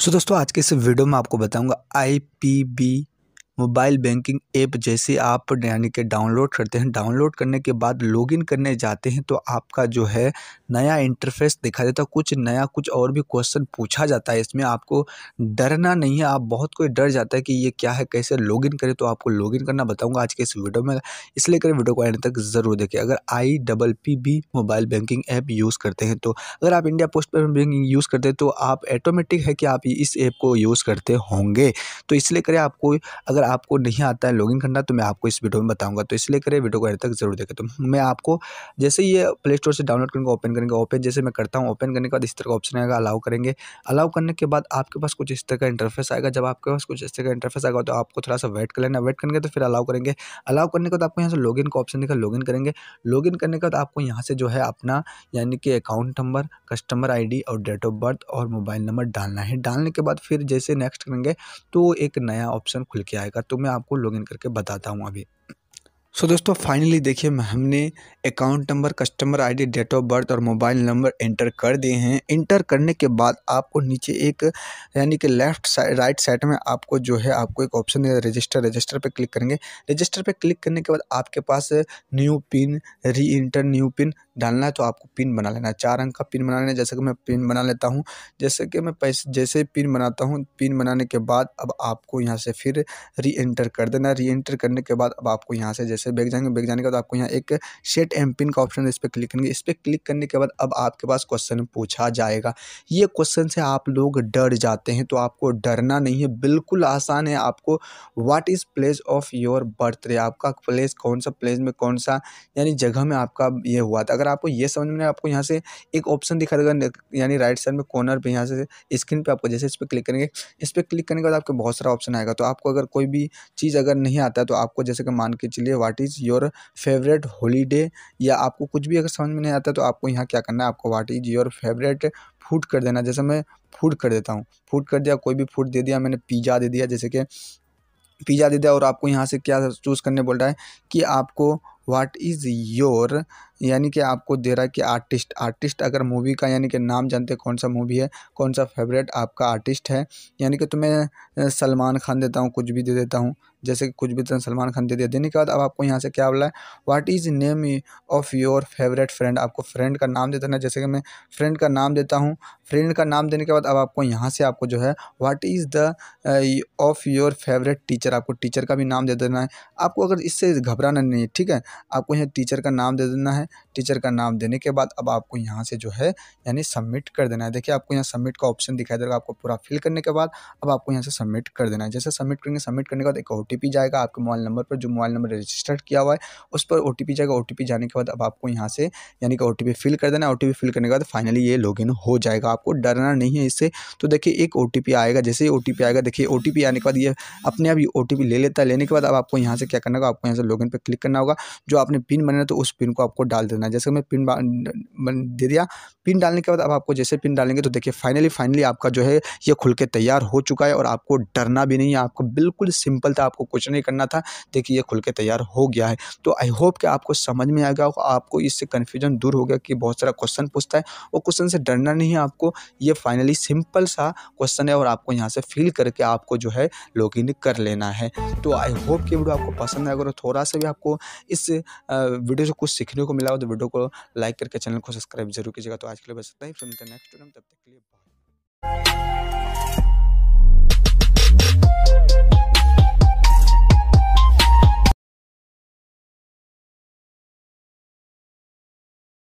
सो दोस्तों आज के इस वीडियो में आपको बताऊंगा I P B mobile banking app जैसे आप यानी कि डाउनलोड करते हैं डाउनलोड करने के बाद लॉगिन करने जाते हैं तो आपका जो है नया इंटरफेस दिखा देता है कुछ नया कुछ और भी क्वेश्चन पूछा जाता है इसमें आपको डरना नहीं है आप बहुत कोई डर जाता है कि ये क्या है कैसे इन करें तो आपको लॉगिन करना बताऊँगा आज के इस वीडियो में इसलिए करें वीडियो को आने तक ज़रूर देखें अगर I double P B mobile banking app use करते हैं तो अगर आप India post payment banking use करते हैं तो आप ऑटोमेटिक है कि आप इस ऐप को यूज़ करते होंगे तो इसलिए करें आपको अगर आपको नहीं आता है लॉगिन करना तो मैं आपको इस वीडियो में बताऊंगा तो इसलिए करें वीडियो को एंड तक जरूर देखें तो मैं आपको जैसे ये प्ले स्टोर से डाउनलोड करेंगे ओपन करेंगे ओपन जैसे मैं करता हूँ ओपन करने के बाद इस तरह का ऑप्शन आएगा अलाउ करेंगे अलाउ करने के बाद आपके पास कुछ इस तरह का इंटरफेस आएगा जब आपके पास कुछ इस तरह का इंटरफेस आएगा तो आपको थोड़ा सा वेट कर लेना वेट करेंगे तो फिर अलाउ करेंगे अलाउ करने के बाद आपको यहाँ से लॉगिन का ऑप्शन देखा लॉगिन करेंगे लॉगिन करने के बाद आपको यहाँ से जो है अपना यानी कि अकाउंट नंबर कस्टमर आईडी और डेट ऑफ बर्थ और मोबाइल नंबर डालना है डालने के बाद फिर जैसे नेक्स्ट करेंगे तो एक नया ऑप्शन खुल के आएगा तो मैं आपको लॉगिन करके बताता हूँ अभी सो so, दोस्तों फाइनली देखिए हमने account number customer ID date of birth और मोबाइल नंबर एंटर कर दिए हैं इंटर करने के बाद आपको नीचे एक यानी कि लेफ्ट साइड राइट साइड में आपको जो है आपको एक ऑप्शन है रजिस्टर रजिस्टर पर क्लिक करेंगे रजिस्टर पर क्लिक करने के बाद आपके पास new PIN reenter new PIN डालना है तो आपको पिन बना लेना है चार अंक का पिन बना लेना जैसे कि मैं पिन बना लेता हूँ जैसे कि मैं पैसे जैसे पिन बनाता हूँ पिन बनाने के बाद अब आपको यहाँ से फिर री एंटर कर देना री एंटर करने के बाद अब आपको यहाँ से जैसे बैग जाएंगे बैग जाने के बाद आपको यहाँ एक सेट एम पिन का ऑप्शन है इस पर क्लिक करेंगे इस पर क्लिक करने के बाद अब आपके पास क्वेश्चन पूछा जाएगा ये क्वेश्चन से आप लोग डर जाते हैं तो आपको डरना नहीं है बिल्कुल आसान है आपको what is place of your birthday आपका प्लेस कौन सा प्लेस में कौन सा यानी जगह में आपका ये हुआ था अगर आपको ये समझ में आपको यहाँ से एक ऑप्शन दिखा देगा यानी राइट साइड में कॉर्नर पर यहाँ से स्क्रीन पर आपको जैसे इस पर क्लिक करेंगे इस पर क्लिक करने के बाद आपके बहुत सारा ऑप्शन आएगा तो आपको अगर कोई भी चीज़ अगर नहीं आता तो आपको जैसे कि मान के चलिए what what is your favourite holiday या आपको कुछ भी अगर समझ में नहीं आता तो आपको यहाँ क्या करना है आपको what is your favourite food कर देना जैसे मैं फूड कर देता हूँ फूड कर दिया कोई भी फूड दे दिया मैंने पिज़्ज़ा दे दिया जैसे कि पिज़्ज़ा दे दिया और आपको यहाँ से क्या चूज़ करने बोल रहा है कि आपको व्हाट इज़ योर यानी कि आपको दे रहा है कि आर्टिस्ट आर्टिस्ट अगर मूवी का यानी कि नाम जानते कौन सा मूवी है कौन सा फेवरेट आपका आर्टिस्ट है यानी कि तुम्हें सलमान खान देता हूँ कुछ भी दे देता हूँ जैसे कि कुछ भी तरह सलमान खान दे दिया देने के बाद अब आपको यहाँ से क्या बोला है what is name of your favourite friend आपको फ्रेंड का नाम दे देना जैसे कि मैं फ्रेंड का नाम देता हूँ फ्रेंड का नाम देने के बाद अब आपको यहाँ से आपको जो है what is the of your favourite teacher आपको टीचर का भी नाम दे देना है आपको अगर इससे घबराना नहीं है ठीक है आपको यहाँ टीचर का नाम दे देना है टीचर का नाम देने के बाद अब आपको यहाँ से जो है यानी सबमिट कर देना है देखिए आपको यहाँ सबमिट का ऑप्शन दिखाई देगा आपको पूरा फिल करने के बाद अब आपको यहाँ से सबमिट कर देना है जैसे सबमिट करेंगे सबमिट करने के बाद एक ओ जाएगा आपके मोबाइल नंबर पर जो मोबाइल नंबर रजिस्टर्ड किया हुआ है उस पर ओ जाएगा ओ जाने के बाद अब आपको यहाँ से यानी कि ओ फिल कर देना है ओ फिल करने के बाद फाइनली ये लॉग हो जाएगा आपको डरना नहीं है इससे तो देखिए एक ओ आएगा जैसे ही ओ आएगा देखिए ओ आने के बाद ये अपने आप ही ओ ले लेता है लेने के बाद अब आपको यहाँ से क्या करना होगा आपको यहाँ से लॉगिन पर क्लिक करना होगा जो आपने पिन बनाया तो उस पिन को आपको डाल देना है जैसे मैं पिन दे दिया पिन डालने के बाद अब आपको जैसे पिन डालेंगे तो देखिए फाइनली फाइनली आपका जो है ये खुल के तैयार हो चुका है और आपको डरना भी नहीं है आपको बिल्कुल सिंपल था आपको कुछ नहीं करना था देखिए ये खुल के तैयार हो गया है तो आई होप कि आपको समझ में आएगा आपको इससे कन्फ्यूजन दूर हो गया कि बहुत सारा क्वेश्चन पूछता है वो क्वेश्चन से डरना नहीं है आपको ये फाइनली सिंपल सा क्वेश्चन है और आपको यहाँ से फिल करके आपको जो है लॉग कर लेना है तो आई होप कि वीडियो आपको पसंद है अगर थोड़ा सा भी आपको इस वीडियो से कुछ सीखने को मिला हो तो वीडियो को लाइक करके चैनल को सब्सक्राइब जरूर कीजिएगा तो आज के लिए बस इतना ही फिर मिलते हैं नेक्स्ट तब तक के लिए